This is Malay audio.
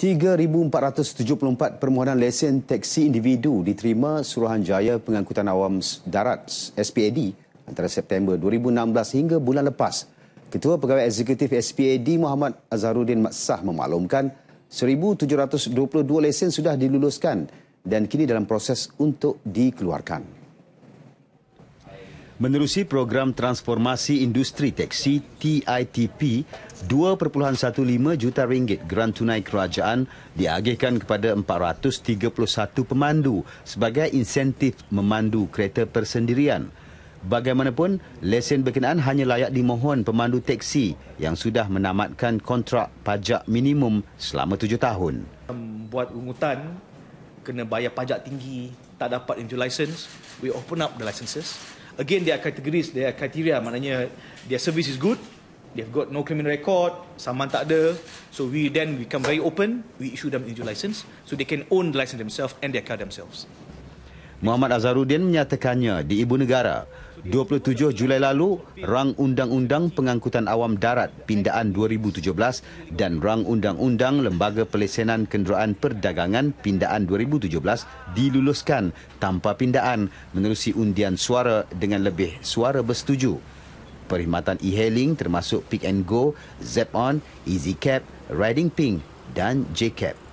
3,474 permohonan lesen teksi individu diterima Suruhanjaya Pengangkutan Awam Darat SPAD antara September 2016 hingga bulan lepas. Ketua Pegawai Eksekutif SPAD Muhammad Azharuddin Maksah memaklumkan 1,722 lesen sudah diluluskan dan kini dalam proses untuk dikeluarkan. Menerusi program transformasi industri teksi TITP, 2.15 juta ringgit geran tunai kerajaan diagihkan kepada 431 pemandu sebagai insentif memandu kereta persendirian. Bagaimanapun, lesen berkenaan hanya layak dimohon pemandu teksi yang sudah menamatkan kontrak pajak minimum selama tujuh tahun. Buat ungutan, kena bayar pajak tinggi, tak dapat into license, we open up the licenses again there are categories there are criteria maknanya their service is good They have got no criminal record saman tak ada so we then become very open we issue them individual license so they can own the license themselves and their car themselves Muhammad Azharuddin menyatakannya di Ibu Negara. 27 Julai lalu, Rang Undang-Undang Pengangkutan Awam Darat Pindaan 2017 dan Rang Undang-Undang Lembaga Pelesenan Kenderaan Perdagangan Pindaan 2017 diluluskan tanpa pindaan menerusi undian suara dengan lebih suara bersetuju. Perkhidmatan e-hailing termasuk Pick and Go, Zap On, Easy Cap, Riding Pink dan j Cap.